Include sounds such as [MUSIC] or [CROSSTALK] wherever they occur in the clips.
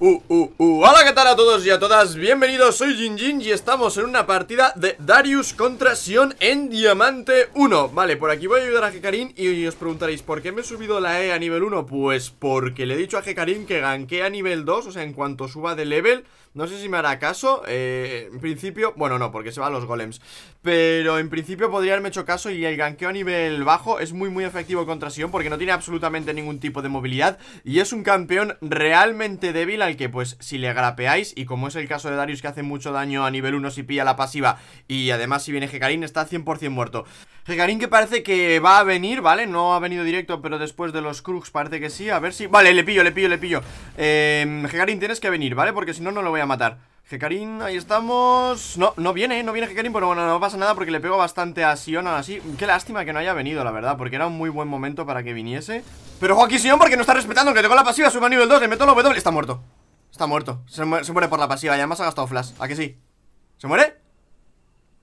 Uh, uh, uh. Hola, ¿qué tal a todos y a todas? Bienvenidos, soy Jinjin y estamos en una partida de Darius contra Sion en Diamante 1 Vale, por aquí voy a ayudar a Gekarin y os preguntaréis ¿Por qué me he subido la E a nivel 1? Pues porque le he dicho a Gekarin que ganquee a nivel 2, o sea, en cuanto suba de level No sé si me hará caso, eh, en principio, bueno no, porque se van los golems Pero en principio podría haberme hecho caso y el ganqueo a nivel bajo es muy muy efectivo contra Sion Porque no tiene absolutamente ningún tipo de movilidad y es un campeón realmente débil que pues si le grapeáis y como es el caso de Darius que hace mucho daño a nivel 1 si pilla la pasiva y además si viene Hecarim está 100% muerto. Hecarim que parece que va a venir, ¿vale? No ha venido directo pero después de los Krugs parece que sí, a ver si... Vale, le pillo, le pillo, le pillo. Eh, tienes que venir, ¿vale? Porque si no, no lo voy a matar. Hecarim, ahí estamos No, no viene, ¿eh? no viene Hecarim, pero bueno, no pasa nada Porque le pego bastante a Sion así Qué lástima que no haya venido, la verdad, porque era un muy buen momento Para que viniese, pero Joaquín aquí Sion Porque no está respetando, que tengo la pasiva, sube a nivel 2 Le meto la W, está muerto Está muerto. Se, muere por la pasiva. ya además ha gastado flash. ¿A que sí? ¿Se muere?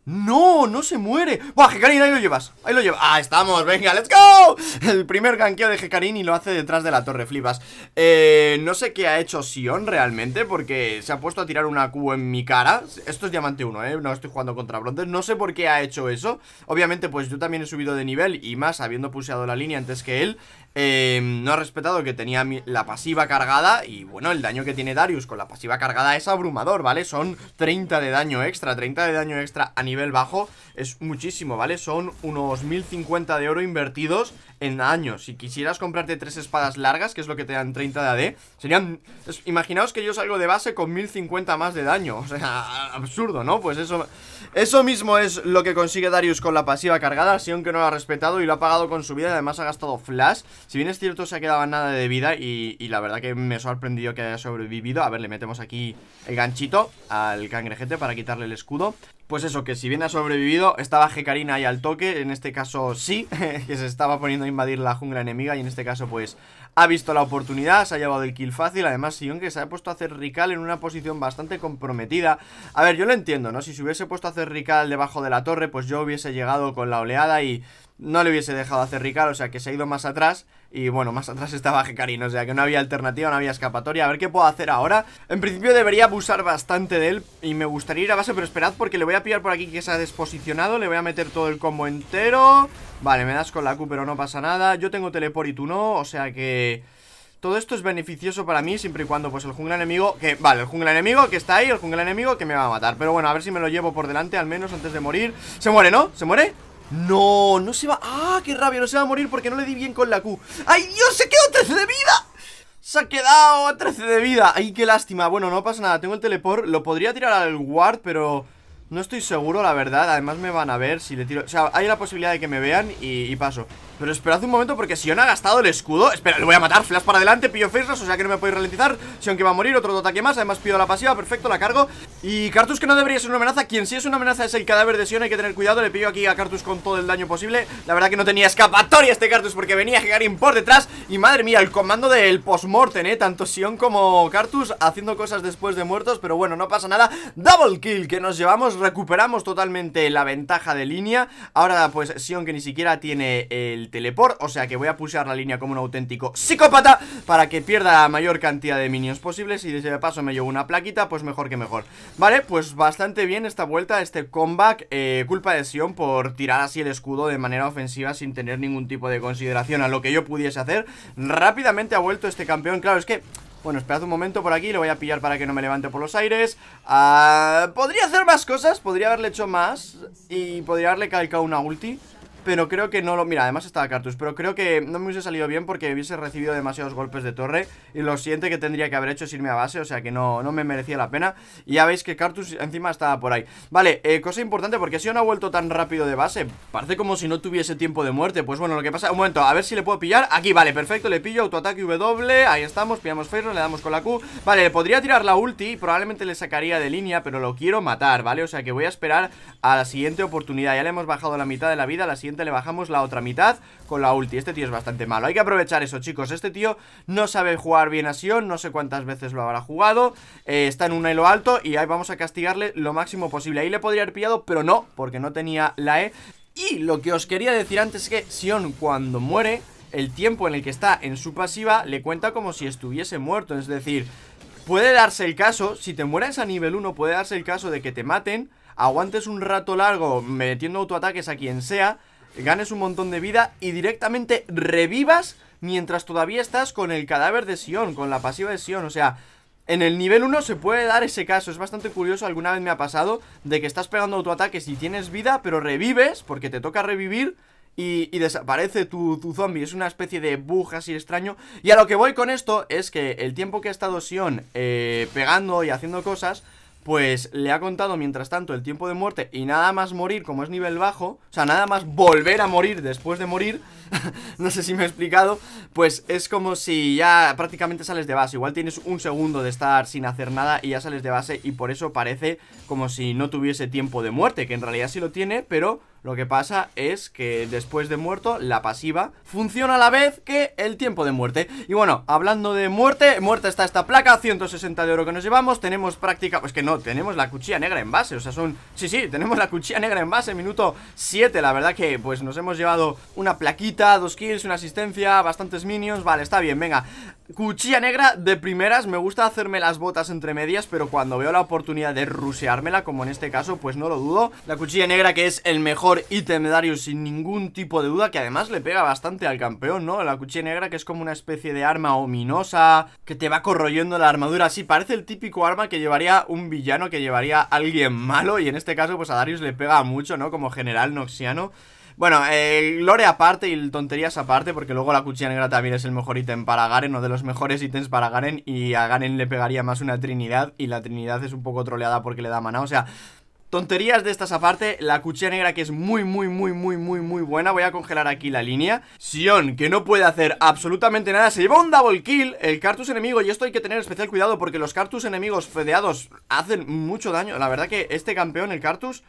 ¡No! ¡No se muere! ¡Buah, Hecarin, ahí lo llevas! ¡Ahí lo llevas! ¡Ah, estamos! ¡Venga, let's go! El primer ganqueo de Hecarin y lo hace detrás de la torre, flipas eh, No sé qué ha hecho Sion realmente Porque se ha puesto a tirar una Q en mi cara Esto es Diamante 1, ¿eh? No estoy jugando contra Brontes No sé por qué ha hecho eso Obviamente, pues yo también he subido de nivel Y más, habiendo puseado la línea antes que él Em, no ha respetado que tenía la pasiva cargada y bueno, el daño que tiene Darius con la pasiva cargada es abrumador, ¿vale? Son 30 de daño extra, 30 de daño extra a nivel bajo es muchísimo, ¿vale? Son unos 1050 de oro invertidos en daño. Si quisieras comprarte tres espadas largas, que es lo que te dan 30 de AD, serían... imaginaos que yo salgo de base con 1050 más de daño, o sea, absurdo, ¿no? Pues eso, eso mismo es lo que consigue Darius con la pasiva cargada, si aunque no lo ha respetado y lo ha pagado con su vida, además ha gastado flash si bien es cierto, se ha quedado nada de vida y, la verdad que me sorprendió sorprendido que haya sobrevivido. A ver, le metemos aquí el ganchito al cangrejete para quitarle el escudo. Pues eso, que si bien ha sobrevivido, estaba jekarina ahí al toque, en este caso sí, [LAUGHS] que se estaba poniendo a invadir la jungla enemiga y en este caso pues ha visto la oportunidad, se ha llevado el kill fácil, además Sion que se ha puesto a hacer Rical en una posición bastante comprometida. A ver, yo lo entiendo, ¿no? Si se hubiese puesto a hacer Rical debajo de la torre, pues yo hubiese llegado con la oleada y no le hubiese dejado hacer Ricardo, o sea que se ha ido más atrás y bueno, más atrás estaba Jekarin, o sea que no había alternativa, no había escapatoria, a ver qué puedo hacer ahora. En principio debería abusar bastante de él y me gustaría ir a base, pero esperad porque le voy a pillar por aquí que se ha desposicionado, le voy a meter todo el combo entero. Vale, me das con la Q pero no pasa nada, yo tengo teleport y tú no, o sea que... Todo esto es beneficioso para mí siempre y cuando pues el jungla enemigo que... Vale, el jungla enemigo que está ahí, el jungla enemigo que me va a matar Pero bueno, a ver si me lo llevo por delante al menos antes de morir Se muere, ¿no? ¿Se muere? No, no se va... ¡Ah, qué rabia! No se va a morir porque no le di bien con la Q ¡Ay, Dios! ¡Se quedó 13 de vida! ¡Se ha quedado 13 de vida! ¡Ay, qué lástima! Bueno, no pasa nada, tengo el teleport Lo podría tirar al ward, pero... No estoy seguro, la verdad Además me van a ver si le tiro... O sea, hay la posibilidad de que me vean y paso pero esperad un momento porque Sion ha gastado el escudo Espera, le voy a matar, flash para adelante, pillo face O sea que no me podéis ralentizar, Sion que va a morir Otro ataque más, además pido la pasiva, perfecto, la cargo Y Cartus que no debería ser una amenaza Quien sí es una amenaza es el cadáver de Sion, hay que tener cuidado Le pillo aquí a Cartus con todo el daño posible La verdad que no tenía escapatoria este Cartus Porque venía a llegar por detrás Y madre mía, el comando del postmortem, eh Tanto Sion como Cartus haciendo cosas después de muertos Pero bueno, no pasa nada Double kill que nos llevamos, recuperamos totalmente La ventaja de línea, ahora pues Sion que ni siquiera tiene el teleport O sea que voy a pushear la línea como un auténtico psicópata Para que pierda la mayor cantidad de minions posibles Y de paso me llevo una plaquita, pues mejor que mejor Vale, pues bastante bien esta vuelta, este comeback eh, Culpa de Sion por tirar así el escudo de manera ofensiva Sin tener ningún tipo de consideración a lo que yo pudiese hacer Rápidamente ha vuelto este campeón, claro, es que... Bueno, esperad un momento por aquí, lo voy a pillar para que no me levante por los aires ah, Podría hacer más cosas, podría haberle hecho más Y podría haberle calcado una ulti pero creo que no lo... Mira, además estaba Cartus Pero creo que no me hubiese salido bien porque hubiese recibido demasiados golpes de torre Y lo siguiente que tendría que haber hecho es irme a base O sea que no, no me merecía la pena Y ya veis que Cartus encima estaba por ahí Vale, eh, cosa importante porque si no ha vuelto tan rápido de base Parece como si no tuviese tiempo de muerte Pues bueno, lo que pasa... Un momento, a ver si le puedo pillar Aquí, vale, perfecto, le pillo autoataque W Ahí estamos, pillamos Ferro, le damos con la Q Vale, podría tirar la ulti Probablemente le sacaría de línea, pero lo quiero matar, ¿vale? O sea que voy a esperar a la siguiente oportunidad Ya le hemos bajado la mitad de la vida, la siguiente le bajamos la otra mitad con la ulti. Este tío es bastante malo. Hay que aprovechar eso, chicos. Este tío no sabe jugar bien a Sion, no sé cuántas veces lo habrá jugado. Eh, está en un hilo alto y ahí vamos a castigarle lo máximo posible. Ahí le podría haber pillado, pero no, porque no tenía la E. Y lo que os quería decir antes es que Sion cuando muere, el tiempo en el que está en su pasiva le cuenta como si estuviese muerto. Es decir, puede darse el caso, si te mueres a nivel 1, puede darse el caso de que te maten, aguantes un rato largo metiendo autoataques a quien sea ganes un montón de vida y directamente revivas mientras todavía estás con el cadáver de Sion, con la pasiva de Sion, o sea... En el nivel 1 se puede dar ese caso, es bastante curioso, alguna vez me ha pasado De que estás pegando autoataques y tienes vida, pero revives, porque te toca revivir y, desaparece tu, zombie. Es una especie de bug así extraño. Y a lo que voy con esto es que el tiempo que ha estado Sion eh, pegando y haciendo cosas, pues le ha contado mientras tanto el tiempo de muerte y nada más morir, como es nivel bajo, o sea, nada más volver a morir después de morir, [LAUGHS] no sé si me he explicado, pues es como si ya prácticamente sales de base, igual tienes un segundo de estar sin hacer nada y ya sales de base y por eso parece como si no tuviese tiempo de muerte, que en realidad sí lo tiene, pero lo que pasa es que después de muerto, la pasiva funciona a la vez que el tiempo de muerte. Y bueno, hablando de muerte, muerta está esta placa, 160 de oro que nos llevamos. Tenemos práctica, pues que no, tenemos la cuchilla negra en base. O sea, son. Sí, sí, tenemos la cuchilla negra en base, minuto 7. La verdad que, pues nos hemos llevado una plaquita, dos kills, una asistencia, bastantes minions. Vale, está bien, venga. Cuchilla negra de primeras, me gusta hacerme las botas entre medias, pero cuando veo la oportunidad de ruseármela, como en este caso, pues no lo dudo. La cuchilla negra que es el mejor ítem de Darius sin ningún tipo de duda, que además le pega bastante al campeón, ¿no? La cuchilla negra que es como una especie de arma ominosa, que te va corroyendo la armadura, sí, parece el típico arma que llevaría un villano, que llevaría alguien malo, y en este caso pues a Darius le pega mucho, ¿no? Como general noxiano. Bueno, el lore aparte y tonterías aparte, porque luego la cuchilla negra también es el mejor ítem para Garen, o de los mejores ítems para Garen, y a Garen le pegaría más una Trinidad, y la Trinidad es un poco troleada porque le da maná, o sea, Tonterías de estas aparte, la cuchilla negra que es muy, muy, muy, muy, muy, muy buena. Voy a congelar aquí la línea. Sion, que no puede hacer absolutamente nada, se lleva un double kill. El Cartus enemigo, y esto hay que tener especial cuidado porque los Cartus enemigos fedeados hacen mucho daño. La verdad que este campeón, el Cartus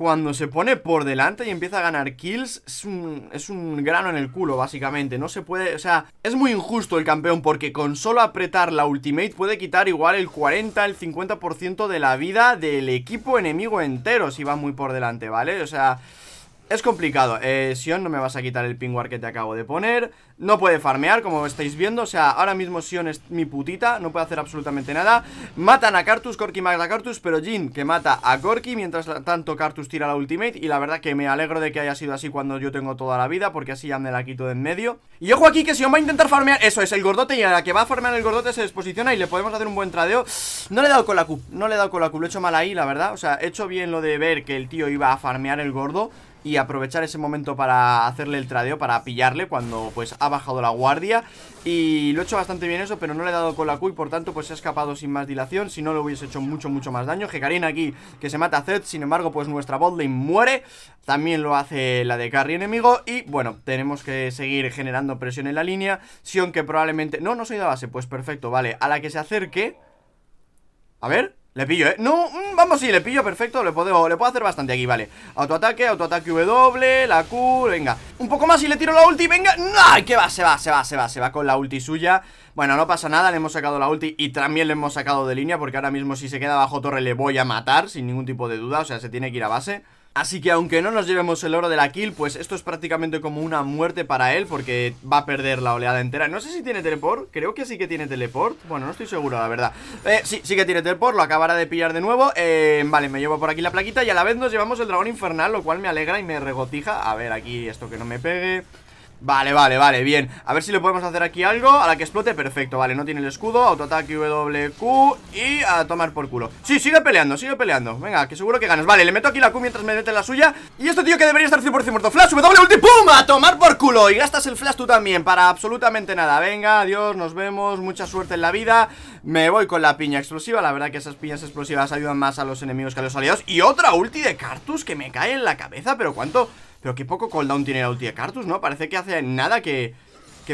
cuando se pone por delante y empieza a ganar kills, es un, es un, grano en el culo, básicamente. No se puede, o sea, es muy injusto el campeón porque con solo apretar la ultimate puede quitar igual el 40, el 50% de la vida del equipo enemigo entero si va muy por delante, ¿vale? O sea... Es complicado, eh, Sion no me vas a quitar el pingüar que te acabo de poner No puede farmear, como estáis viendo O sea, ahora mismo Sion es mi putita No puede hacer absolutamente nada Matan a Cartus, Corki mata a Cartus Pero Jin que mata a Corky Mientras tanto Cartus tira la ultimate Y la verdad que me alegro de que haya sido así cuando yo tengo toda la vida Porque así ya me la quito de en medio Y ojo aquí que Sion va a intentar farmear Eso es, el gordote Y a la que va a farmear el gordote se desposiciona Y le podemos hacer un buen tradeo No le he dado con la Q, no le he dado con la Q Lo he hecho mal ahí, la verdad O sea, he hecho bien lo de ver que el tío iba a farmear el gordo y aprovechar ese momento para hacerle el tradeo, para pillarle cuando pues ha bajado la guardia y lo he hecho bastante bien eso, pero no le he dado con la Q y por tanto pues se ha escapado sin más dilación, si no lo hubiese hecho mucho mucho más daño, Hecarim aquí que se mata a Zed, sin embargo pues nuestra botlane muere, también lo hace la de carry enemigo y bueno, tenemos que seguir generando presión en la línea, Sion que probablemente, no, no soy de base, pues perfecto, vale, a la que se acerque, a ver... Le pillo, ¿eh? No, mm, vamos, sí, le pillo, perfecto Le puedo, le puedo hacer bastante aquí, vale Autoataque, autoataque W, la Q, venga Un poco más y le tiro la ulti, venga ¡Ay, que va! Se va, se va, se va, se va con la ulti suya Bueno, no pasa nada, le hemos sacado la ulti Y también le hemos sacado de línea Porque ahora mismo si se queda bajo torre le voy a matar Sin ningún tipo de duda, o sea, se tiene que ir a base Así que aunque no nos llevemos el oro de la kill, pues esto es prácticamente como una muerte para él porque va a perder la oleada entera. No sé si tiene teleport, creo que sí que tiene teleport. Bueno, no estoy seguro, la verdad. Eh, sí, sí que tiene teleport, lo acabará de pillar de nuevo. Eh, vale, me llevo por aquí la plaquita y a la vez nos llevamos el dragón infernal, lo cual me alegra y me regotija, A ver, aquí esto que no me pegue... Vale, vale, vale, bien A ver si le podemos hacer aquí algo A la que explote, perfecto Vale, no tiene el escudo Autoataque WQ Y a tomar por culo Sí, sigue peleando, sigue peleando Venga, que seguro que ganas Vale, le meto aquí la Q mientras me mete la suya Y este tío que debería estar 100% muerto Flash, W, ulti, pum A tomar por culo Y gastas el flash tú también Para absolutamente nada Venga, adiós, nos vemos Mucha suerte en la vida Me voy con la piña explosiva La verdad que esas piñas explosivas ayudan más a los enemigos que a los aliados Y otra ulti de Cartus que me cae en la cabeza Pero cuánto... Pero qué poco cooldown tiene la ulti de Cartus, ¿no? Parece que hace nada que,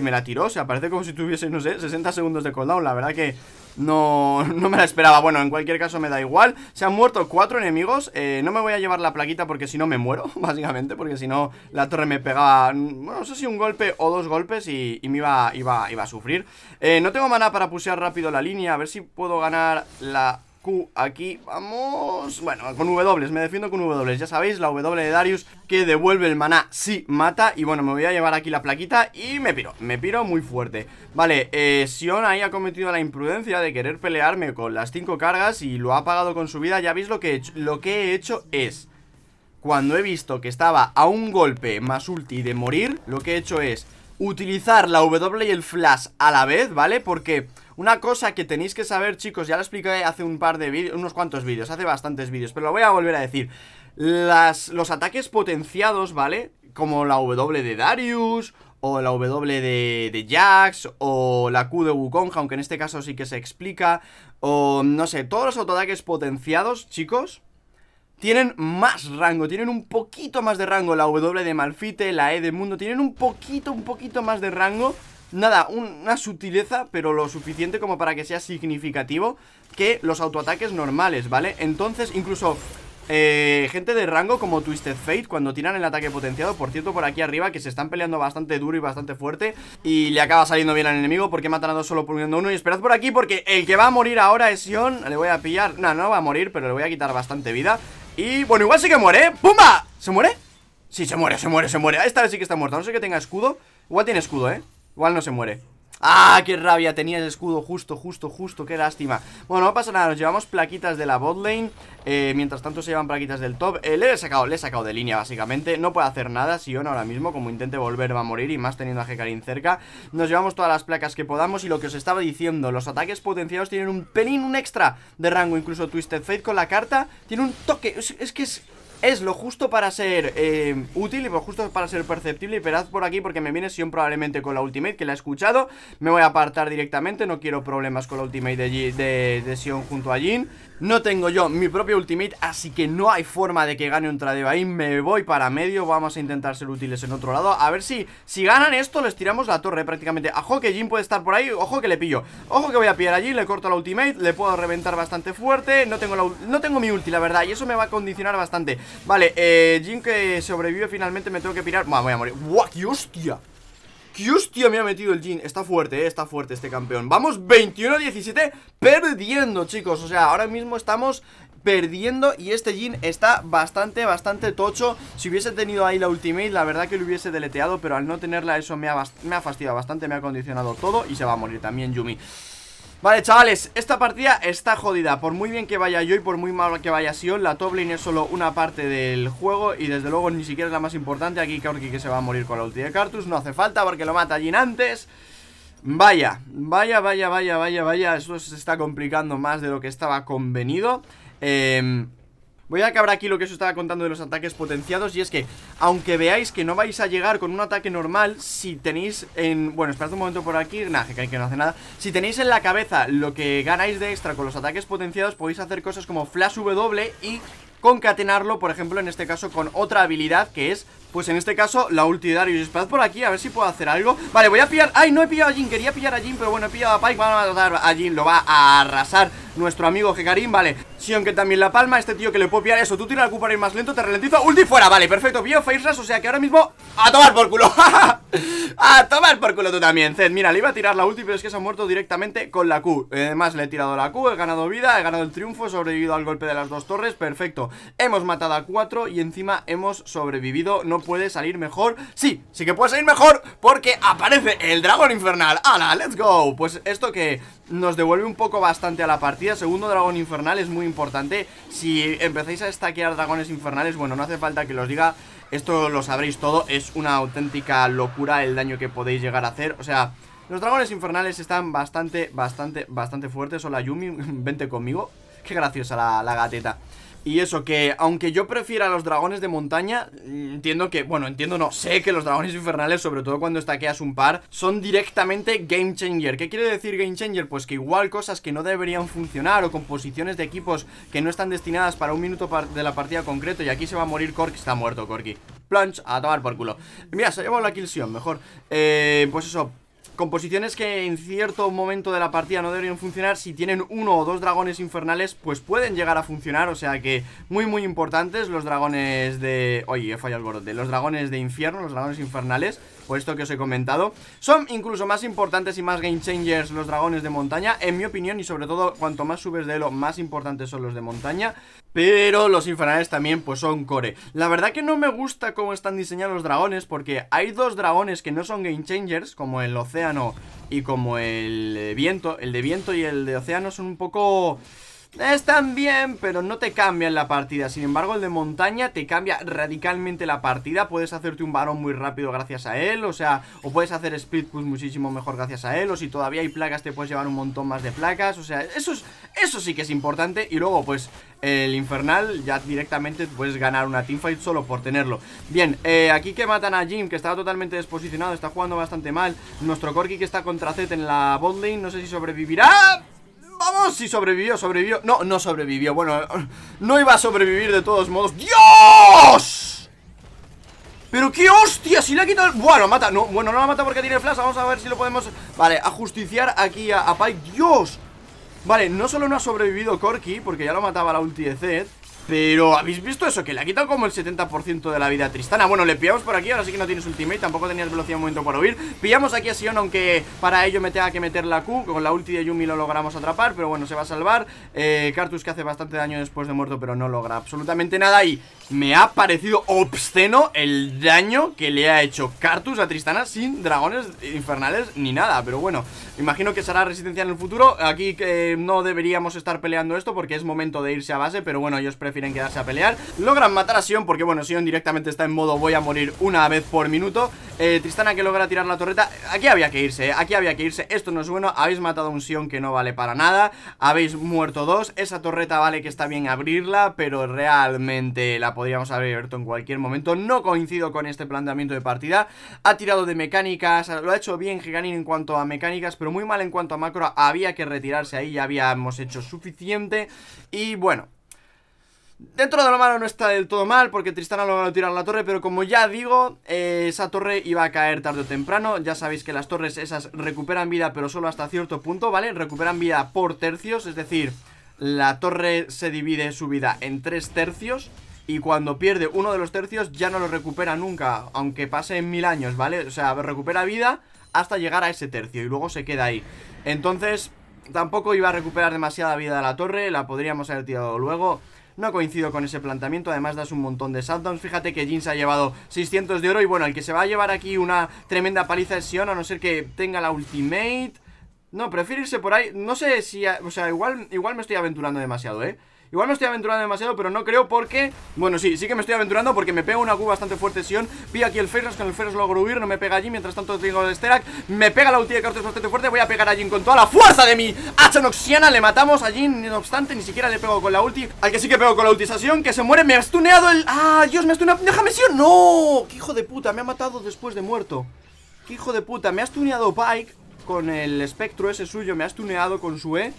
me la tiró O sea, parece como si tuviese, no sé, 60 segundos de cooldown La verdad que no, me la esperaba Bueno, en cualquier caso me da igual Se han muerto cuatro enemigos eh, No me voy a llevar la plaquita porque si no me muero, [LAUGHS] básicamente Porque si no, la torre me pegaba Bueno, no sé si un golpe o dos golpes Y, me iba, iba, a sufrir eh, No tengo mana para pusear rápido la línea A ver si puedo ganar la aquí Vamos, bueno, con W, me defiendo con W Ya sabéis, la W de Darius que devuelve el maná si mata Y bueno, me voy a llevar aquí la plaquita y me piro Me piro muy fuerte Vale, eh, Sion ahí ha cometido la imprudencia de querer pelearme con las 5 cargas Y lo ha pagado con su vida, ya veis lo que he hecho Lo que he hecho es Cuando he visto que estaba a un golpe más ulti de morir Lo que he hecho es utilizar la W y el flash a la vez, ¿vale? Porque... Una cosa que tenéis que saber, chicos, ya lo expliqué hace un par de vídeos, unos cuantos vídeos, hace bastantes vídeos, pero lo voy a volver a decir. Las, los ataques potenciados, ¿vale? Como la W de Darius, o la W de, de, Jax, o la Q de Wukong, aunque en este caso sí que se explica, o no sé, todos los autoataques potenciados, chicos, tienen más rango, tienen un poquito más de rango, la W de Malfite, la E de Mundo, tienen un poquito, un poquito más de rango nada, una sutileza, pero lo suficiente como para que sea significativo que los autoataques normales, ¿vale? Entonces, incluso eh, gente de rango como Twisted Fate Cuando tiran el ataque potenciado Por cierto, por aquí arriba que se están peleando bastante duro y bastante fuerte Y le acaba saliendo bien al enemigo Porque matan a dos solo poniendo uno Y esperad por aquí porque el que va a morir ahora es Sion Le voy a pillar, no, no va a morir Pero le voy a quitar bastante vida Y bueno, igual sí que muere, ¿eh? ¡pumba! ¿Se muere? Sí, se muere, se muere, se muere Esta vez sí que está muerto no sé que tenga escudo Igual tiene escudo, ¿eh? Igual no se muere ¡Ah, qué rabia! Tenía el escudo justo, justo, justo, qué lástima Bueno, no pasa nada, nos llevamos plaquitas de la botlane eh, Mientras tanto se llevan plaquitas del top eh, Le he sacado, le he sacado de línea básicamente No puede hacer nada, Sion ahora mismo Como intente volver va a morir y más teniendo a Hecarim cerca Nos llevamos todas las placas que podamos Y lo que os estaba diciendo, los ataques potenciados Tienen un pelín, un extra de rango Incluso Twisted Fate con la carta Tiene un toque, es que es es lo justo para ser eh, útil y lo justo para ser perceptible Y esperad por aquí porque me viene Sion probablemente con la ultimate Que la he escuchado Me voy a apartar directamente No quiero problemas con la ultimate de, Sion junto a Jin No tengo yo mi propio ultimate Así que no hay forma de que gane un tradeo ahí Me voy para medio Vamos a intentar ser útiles en otro lado A ver si, si ganan esto les tiramos la torre prácticamente Ojo que Jin puede estar por ahí Ojo que le pillo Ojo que voy a pillar allí Le corto la ultimate Le puedo reventar bastante fuerte No tengo, no tengo mi ulti la verdad Y eso me va a condicionar bastante Vale, eh, Jin que sobrevive finalmente me tengo que pirar. me voy a morir. ¡Guau! ¡Qué hostia! ¡Qué hostia me ha metido el Jin! Está fuerte, eh, está fuerte este campeón Vamos 21-17 perdiendo, chicos O sea, ahora mismo estamos perdiendo y este Jin está bastante, bastante tocho Si hubiese tenido ahí la ultimate, la verdad que lo hubiese deleteado Pero al no tenerla eso me ha, me ha fastidiado bastante, me ha condicionado todo Y se va a morir también Yumi Vale, chavales, esta partida está jodida Por muy bien que vaya yo y por muy mal que vaya Sion La Toblin es solo una parte del juego Y desde luego ni siquiera es la más importante Aquí creo que se va a morir con la ulti de Cartus No hace falta porque lo mata Jin antes Vaya, vaya, vaya, vaya, vaya, vaya eso se está complicando más de lo que estaba convenido Eh... Voy a acabar aquí lo que os estaba contando de los ataques potenciados Y es que, aunque veáis que no vais a llegar con un ataque normal Si tenéis en... Bueno, esperad un momento por aquí Nah, que, que no hace nada Si tenéis en la cabeza lo que ganáis de extra con los ataques potenciados Podéis hacer cosas como Flash W y concatenarlo, por ejemplo, en este caso con otra habilidad que es pues en este caso, la ulti de Darius Esperad por aquí, a ver si puedo hacer algo Vale, voy a pillar... ¡Ay, no he pillado a Jin! Quería pillar a Jin, pero bueno, he pillado a Pike Vamos a matar a Jin, lo va a arrasar nuestro amigo Hecarim, vale Si, aunque también la palma, este tío que le puedo pillar eso Tú tira para ir más lento, te ralentizo. Ulti fuera, vale, perfecto, Bio, Face o sea que ahora mismo ¡A tomar por culo! [LAUGHS] ¡A tomar por culo tú también, Zed! Mira, le iba a tirar la ulti, pero es que se ha muerto directamente con la Q Además, le he tirado la Q, he ganado vida, he ganado el triunfo He sobrevivido al golpe de las dos torres, perfecto Hemos matado a cuatro y encima hemos sobrevivido No puede salir mejor Sí, sí que puede salir mejor porque aparece el dragón infernal ¡Hala, let's go! Pues esto que nos devuelve un poco bastante a la partida Segundo dragón infernal es muy importante Si empezáis a estaquear dragones infernales, bueno, no hace falta que los diga Esto lo sabréis todo, es una auténtica locura el daño que podéis llegar a hacer O sea... Los dragones infernales están bastante, bastante, bastante fuertes Hola Yumi, [LAUGHS] vente conmigo Qué graciosa la, la gateta y eso, que aunque yo prefiera los dragones de montaña, entiendo que, bueno, entiendo no, sé que los dragones infernales, sobre todo cuando estaqueas un par, son directamente game changer. ¿Qué quiere decir game changer? Pues que igual cosas que no deberían funcionar o composiciones de equipos que no están destinadas para un minuto de la partida concreto y aquí se va a morir Cork, está muerto Corky. Plunge, a tomar por culo. Mira, se ha la kill Sion, mejor. Eh, pues eso, Composiciones que en cierto momento de la partida no deberían funcionar Si tienen uno o dos dragones infernales Pues pueden llegar a funcionar O sea que muy muy importantes Los dragones de... Oye, he fallado el borde Los dragones de infierno, los dragones infernales por pues esto que os he comentado. Son incluso más importantes y más game changers los dragones de montaña, en mi opinión, y sobre todo cuanto más subes de elo, más importantes son los de montaña. Pero los infernales también pues son core La verdad que no me gusta cómo están diseñados los dragones Porque hay dos dragones que no son game changers Como el océano y como el eh, viento El de viento y el de océano son un poco... Están bien, pero no te cambian la partida Sin embargo, el de montaña te cambia radicalmente la partida Puedes hacerte un varón muy rápido gracias a él O sea, o puedes hacer split push muchísimo mejor gracias a él O si todavía hay placas, te puedes llevar un montón más de placas O sea, eso, es, eso sí que es importante Y luego, pues, el infernal ya directamente puedes ganar una teamfight solo por tenerlo Bien, eh, aquí que matan a Jim, que estaba totalmente desposicionado Está jugando bastante mal Nuestro Corki que está contra Z en la botlane No sé si sobrevivirá Vamos, si sobrevivió, sobrevivió No, no sobrevivió, bueno No iba a sobrevivir de todos modos ¡Dios! Pero qué hostia, si le ha quitado Bueno, mata, no, bueno, no la mata porque tiene el flash Vamos a ver si lo podemos... Vale, a justiciar aquí a, Pike ¡Dios! Vale, no solo no ha sobrevivido Corky Porque ya lo mataba la ulti de Zed pero, ¿habéis visto eso? Que le ha quitado como el 70% de la vida a Tristana Bueno, le pillamos por aquí, ahora sí que no tienes ultimate Tampoco tenías velocidad de momento para huir Pillamos aquí a Sion, aunque para ello me tenga que meter la Q Con la ulti de Yumi lo logramos atrapar Pero bueno, se va a salvar Cartus eh, que hace bastante daño después de muerto Pero no logra absolutamente nada Y me ha parecido obsceno el daño que le ha hecho Cartus a Tristana Sin dragones infernales ni nada Pero bueno, imagino que será resistencia en el futuro Aquí eh, no deberíamos estar peleando esto Porque es momento de irse a base Pero bueno, yo os prefiero Quieren quedarse a pelear Logran matar a Sion porque bueno, Sion directamente está en modo voy a morir una vez por minuto eh, Tristana que logra tirar la torreta Aquí había que irse, ¿eh? aquí había que irse Esto no es bueno, habéis matado a un Sion que no vale para nada Habéis muerto dos Esa torreta vale que está bien abrirla Pero realmente la podríamos haber abierto en cualquier momento No coincido con este planteamiento de partida Ha tirado de mecánicas Lo ha hecho bien Giganin en cuanto a mecánicas Pero muy mal en cuanto a macro Había que retirarse ahí, ya habíamos hecho suficiente Y bueno, Dentro de lo malo no está del todo mal porque Tristana va a tirar la torre Pero como ya digo, eh, esa torre iba a caer tarde o temprano Ya sabéis que las torres esas recuperan vida pero solo hasta cierto punto, ¿vale? Recuperan vida por tercios, es decir, la torre se divide su vida en tres tercios y cuando pierde uno de los tercios ya no lo recupera nunca, aunque pase mil años, ¿vale? O sea, recupera vida hasta llegar a ese tercio y luego se queda ahí. Entonces, tampoco iba a recuperar demasiada vida la torre, la podríamos haber tirado luego. No coincido con ese planteamiento, además das un montón de shutdowns. Fíjate que Jin se ha llevado 600 de oro y bueno, el que se va a llevar aquí una tremenda paliza es Sion, a no ser que tenga la ultimate. No, prefiero irse por ahí. No sé si... O sea, igual, igual me estoy aventurando demasiado, ¿eh? Igual me estoy aventurando demasiado, pero no creo porque... Bueno, sí, sí que me estoy aventurando porque me pega una Q bastante fuerte Sion. Vi aquí el Ferros, con el Ferros logro huir, no me pega allí. Mientras tanto tengo el Sterak, me pega la ulti de Karthus bastante fuerte. Voy a pegar allí con toda la fuerza de mi h Le matamos allí no obstante, ni siquiera le pego con la ulti. Al que sí que pego con la ulti Sion, que se muere. Me ha stuneado el... ¡Ah, Dios, me ha stuneado! ¡Déjame Sion! ¡No! ¡Qué hijo de puta! Me ha matado después de muerto. ¡Qué hijo de puta! Me ha stuneado Pike con el espectro ese suyo. Me has tuneado con su E.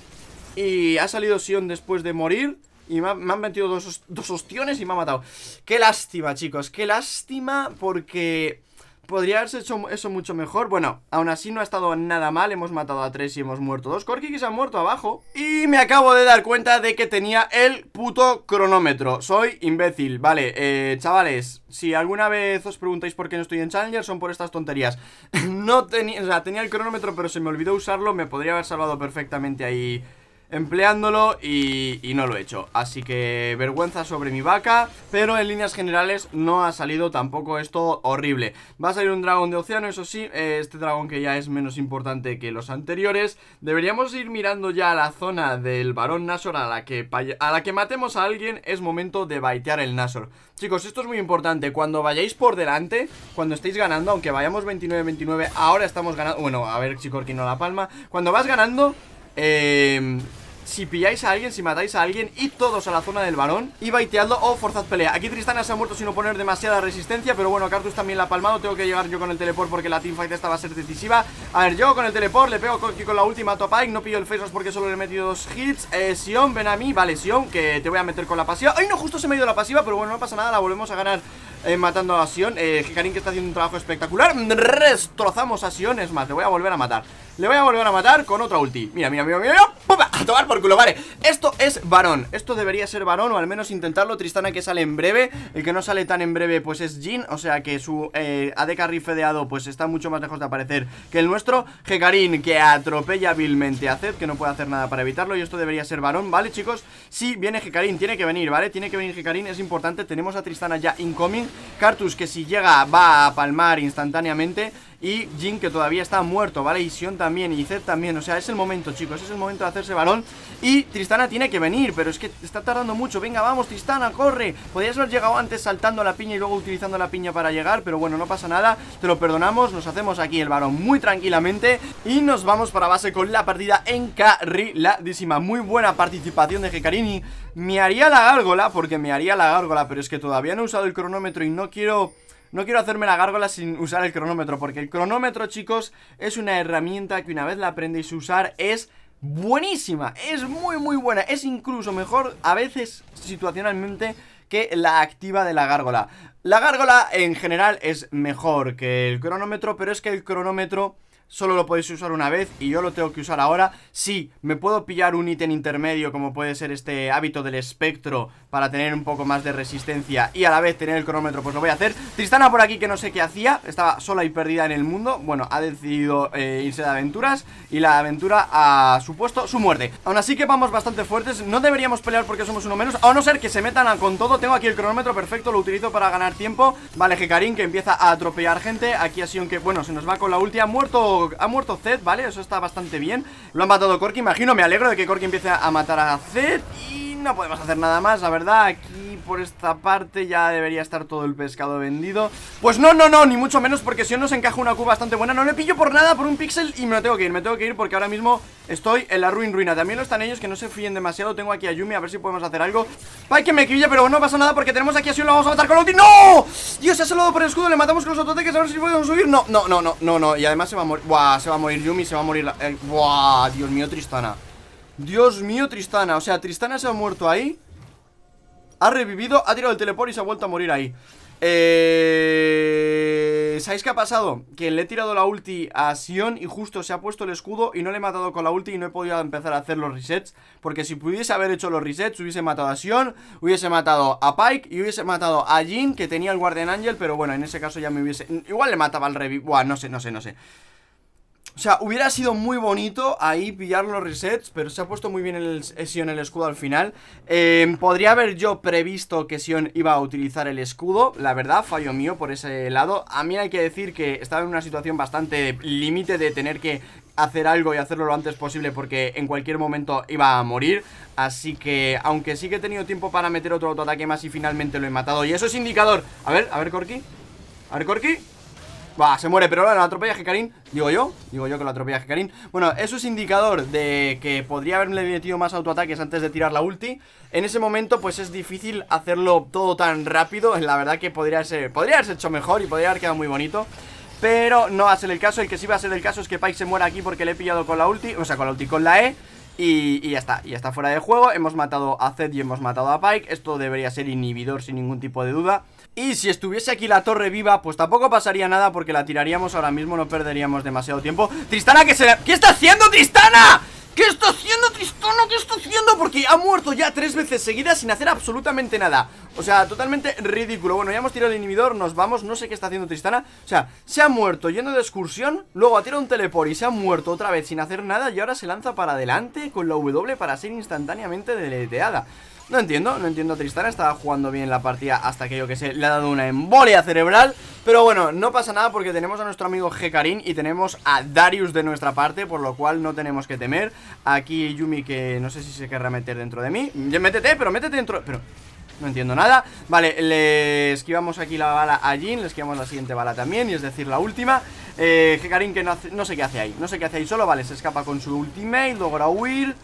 Y ha salido Sion después de morir y me, han metido dos, dos ostiones y me ha matado Qué lástima, chicos, qué lástima porque... Podría haberse hecho eso mucho mejor Bueno, aún así no ha estado nada mal Hemos matado a tres y hemos muerto dos que se ha muerto abajo Y me acabo de dar cuenta de que tenía el puto cronómetro Soy imbécil Vale, eh, chavales Si alguna vez os preguntáis por qué no estoy en Challenger Son por estas tonterías [LAUGHS] No tenía, o sea, tenía el cronómetro Pero se me olvidó usarlo Me podría haber salvado perfectamente ahí empleándolo y, no lo he hecho Así que vergüenza sobre mi vaca Pero en líneas generales no ha salido tampoco esto horrible Va a salir un dragón de océano, eso sí Este dragón que ya es menos importante que los anteriores Deberíamos ir mirando ya a la zona del varón Nasor a la, que, a la que matemos a alguien es momento de baitear el Nasor Chicos, esto es muy importante Cuando vayáis por delante, cuando estéis ganando Aunque vayamos 29-29, ahora estamos ganando Bueno, a ver, Chicorqui no la palma Cuando vas ganando eh, si pilláis a alguien, si matáis a alguien y todos a la zona del balón y baiteadlo o forzad pelea. Aquí Tristana se ha muerto sin oponer demasiada resistencia, pero bueno, Cartus también la ha palmado. Tengo que llegar yo con el teleport porque la teamfight esta va a ser decisiva. A ver, yo con el teleport le pego con, con la última a Topike, no pillo el face porque solo le he metido dos hits. Eh, Sion, ven a mí, vale, Sion, que te voy a meter con la pasiva. Ay, no, justo se me ha ido la pasiva, pero bueno, no pasa nada, la volvemos a ganar. Eh, matando a Sion, eh, que está haciendo un trabajo espectacular Restrozamos a Sion, es más, te voy a volver a matar le voy a volver a matar con otra ulti Mira, mira, mira, mira, mira A tomar por culo, vale Esto es varón Esto debería ser varón o al menos intentarlo Tristana que sale en breve El que no sale tan en breve pues es Jin O sea que su eh, AD pues está mucho más lejos de aparecer que el nuestro Hecarim que atropella vilmente a Zed Que no puede hacer nada para evitarlo Y esto debería ser varón, ¿vale chicos? Sí, viene Hecarim, tiene que venir, ¿vale? Tiene que venir Hecarim, es importante Tenemos a Tristana ya incoming Cartus que si llega va a palmar instantáneamente y Jin que todavía está muerto, ¿vale? Y Sion también, y Zed también, o sea, es el momento, chicos, es el momento de hacerse balón y Tristana tiene que venir, pero es que está tardando mucho, venga, vamos, Tristana, corre Podrías haber llegado antes saltando la piña y luego utilizando la piña para llegar, pero bueno, no pasa nada, te lo perdonamos, nos hacemos aquí el balón muy tranquilamente y nos vamos para base con la partida encarriladísima, muy buena participación de Hecarini, me haría la gárgola, porque me haría la gárgola, pero es que todavía no he usado el cronómetro y no quiero... No quiero hacerme la gárgola sin usar el cronómetro, porque el cronómetro, chicos, es una herramienta que una vez la aprendéis a usar es buenísima, es muy muy buena, es incluso mejor a veces situacionalmente que la activa de la gárgola. La gárgola en general es mejor que el cronómetro, pero es que el cronómetro solo lo podéis usar una vez y yo lo tengo que usar ahora. Si me puedo pillar un ítem intermedio como puede ser este hábito del espectro para tener un poco más de resistencia y a la vez tener el cronómetro, pues lo voy a hacer. Tristana por aquí que no sé qué hacía, estaba sola y perdida en el mundo. Bueno, ha decidido eh, irse de aventuras y la aventura ha supuesto su muerte. Aún así que vamos bastante fuertes, no deberíamos pelear porque somos uno menos, a no ser que se metan con todo. Tengo aquí el cronómetro perfecto, lo utilizo para ganar tiempo. Vale, Hecarim que empieza a atropellar gente. Aquí ha sido que, bueno, se nos va con la última muerto ha muerto Zed, ¿vale? Eso está bastante bien Lo han matado Corky, imagino, me alegro de que Corky empiece a matar a Zed Y no podemos hacer nada más, la verdad Aquí por esta parte ya debería estar todo el pescado vendido Pues no, no, no, ni mucho menos porque si no nos encaja una Q bastante buena No le pillo por nada, por un pixel y me lo tengo que ir Me tengo que ir porque ahora mismo estoy en la ruin ruina También lo están ellos que no se fíen demasiado Tengo aquí a Yumi, a ver si podemos hacer algo Para que me quilla, pero no pasa nada porque tenemos aquí a Sion Lo vamos a matar con Oti ¡No! Dios, se ha por el escudo, le matamos con los autoteques A ver si podemos subir No, no, no, no, no, no Y además se va a morir, buah, se va a morir Yumi, se va a morir la... Eh, Dios mío, Tristana Dios mío, Tristana O sea, Tristana se ha muerto ahí Ha revivido, ha tirado el teleport y se ha vuelto a morir ahí eh... ¿Sabéis qué ha pasado? Que le he tirado la ulti a Sion y justo se ha puesto el escudo y no le he matado con la ulti y no he podido empezar a hacer los resets Porque si pudiese haber hecho los resets hubiese matado a Sion, hubiese matado a Pike y hubiese matado a Jin que tenía el Guardian Angel Pero bueno, en ese caso ya me hubiese... Igual le mataba al reviv. Buah, no sé, no sé, no sé o sea, hubiera sido muy bonito ahí pillar los resets, pero se ha puesto muy bien el, Sion el escudo al final. Em, podría haber yo previsto que Sion iba a utilizar el escudo, la verdad, fallo mío por ese lado. A mí hay que decir que estaba en una situación bastante límite de tener que hacer algo y hacerlo lo antes posible porque en cualquier momento iba a morir Así que, aunque sí que he tenido tiempo para meter otro autoataque más y finalmente lo he matado Y eso es indicador A ver, a ver Corky A ver Corky Va, se muere, pero la atropellaje Hecarim Digo yo, digo yo que la atropellaje Hecarim Bueno, eso es indicador de que podría haberle metido más autoataques antes de tirar la ulti En ese momento, pues es difícil hacerlo todo tan rápido La verdad que podría, ser, podría haberse hecho mejor y podría haber quedado muy bonito pero no va a ser el caso, el que sí va a ser el caso es que Pike se muera aquí porque le he pillado con la ulti O sea, con la ulti, con la E y, y, ya está, ya está fuera de juego Hemos matado a Zed y hemos matado a Pike Esto debería ser inhibidor sin ningún tipo de duda y si estuviese aquí la torre viva, pues tampoco pasaría nada porque la tiraríamos ahora mismo, no perderíamos demasiado tiempo. Tristana, que ¿Qué está haciendo, Tristana? ¿Qué está haciendo, Tristana? ¿Qué está haciendo? Porque ha muerto ya tres veces seguidas sin hacer absolutamente nada. O sea, totalmente ridículo. Bueno, ya hemos tirado el inhibidor, nos vamos. No sé qué está haciendo Tristana. O sea, se ha muerto yendo de excursión. Luego ha tirado un teleport y se ha muerto otra vez sin hacer nada. Y ahora se lanza para adelante con la W para ser instantáneamente deleteada. No entiendo, no entiendo a Tristana, estaba jugando bien la partida hasta que yo que sé, le ha dado una embolia cerebral Pero bueno, no pasa nada porque tenemos a nuestro amigo Karin y tenemos a Darius de nuestra parte Por lo cual no tenemos que temer Aquí Yumi que no sé si se querrá meter dentro de mí Métete, pero métete dentro... Pero... No entiendo nada Vale, le esquivamos aquí la bala a Jin Le esquivamos la siguiente bala también Y es decir, la última Eh, que no, no sé qué hace ahí No sé qué hace ahí solo Vale, se escapa con su ultimate Logra huir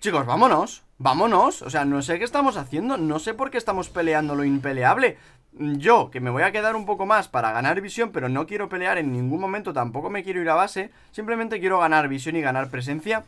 Chicos, vámonos Vámonos, o sea, no sé qué estamos haciendo, no sé por qué estamos peleando lo impeleable. Mm, yo, que me voy a quedar un poco más para ganar visión, pero no quiero pelear en ningún momento, tampoco me quiero ir a base, simplemente quiero ganar visión y ganar presencia.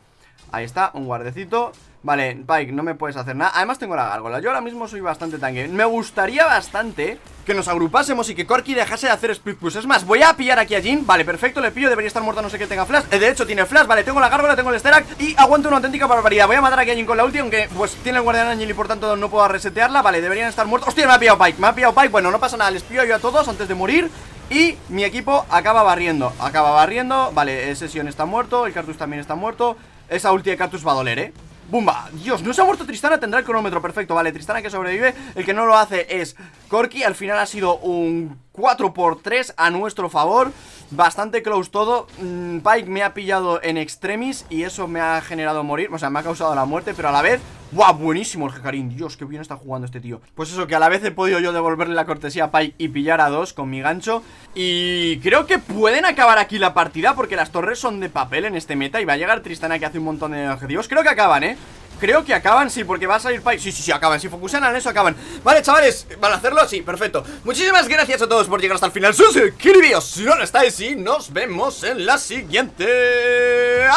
Ahí está, un guardecito Vale, Pike, no me puedes hacer nada Además tengo la gárgola, yo ahora mismo soy bastante tanque Me gustaría bastante que nos agrupásemos y que Corky dejase de hacer split plus. Es más, voy a pillar aquí a Jin, vale, perfecto, le pillo Debería estar muerto, no sé que tenga flash, eh, de hecho tiene flash Vale, tengo la gárgola, tengo el Sterak y aguanto una auténtica barbaridad Voy a matar aquí a Jin con la ulti, aunque pues tiene el guardián Angel y por tanto no puedo resetearla Vale, deberían estar muertos, hostia, me ha pillado Pike Me ha pillado Pike, bueno, no pasa nada, les pillo yo a todos antes de morir y mi equipo acaba barriendo Acaba barriendo, vale, eh, Session está muerto El Cartus también está muerto esa ulti de Cactus va a doler, ¿eh? ¡Bumba! Dios, no se ha muerto Tristana, tendrá el cronómetro perfecto Vale, Tristana que sobrevive, el que no lo hace es corky al final ha sido un 4 por 3 a nuestro favor Bastante close todo mm, Pike me ha pillado en extremis Y eso me ha generado morir O sea, me ha causado la muerte, pero a la vez ¡Buah! Buenísimo el Hecarim, Dios, qué bien está jugando este tío Pues eso, que a la vez he podido yo devolverle la cortesía a Pike Y pillar a dos con mi gancho Y creo que pueden acabar aquí la partida Porque las torres son de papel en este meta Y va a llegar Tristana que hace un montón de objetivos Creo que acaban, ¿eh? Creo que acaban, sí, porque va a salir Sí, sí, sí, acaban, si focusan en eso acaban Vale, chavales, ¿van a hacerlo? Sí, perfecto Muchísimas gracias a todos por llegar hasta el final Suscribíos si no lo estáis y nos vemos en la siguiente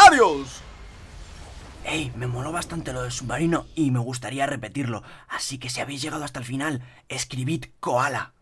Adiós Ey, me moló bastante lo del submarino y me gustaría repetirlo Así que si habéis llegado hasta el final, escribid koala